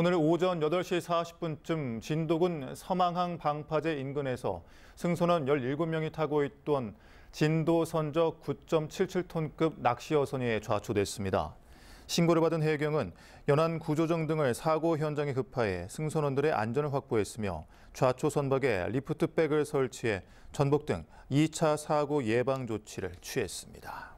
오늘 오전 8시 40분쯤 진도군 서망항 방파제 인근에서 승선원 17명이 타고 있던 진도 선적 9.77톤급 낚시 어선이 좌초됐습니다. 신고를 받은 해경은 연안 구조정 등을 사고 현장에 급파해 승선원들의 안전을 확보했으며 좌초 선박에 리프트백을 설치해 전복 등 2차 사고 예방 조치를 취했습니다.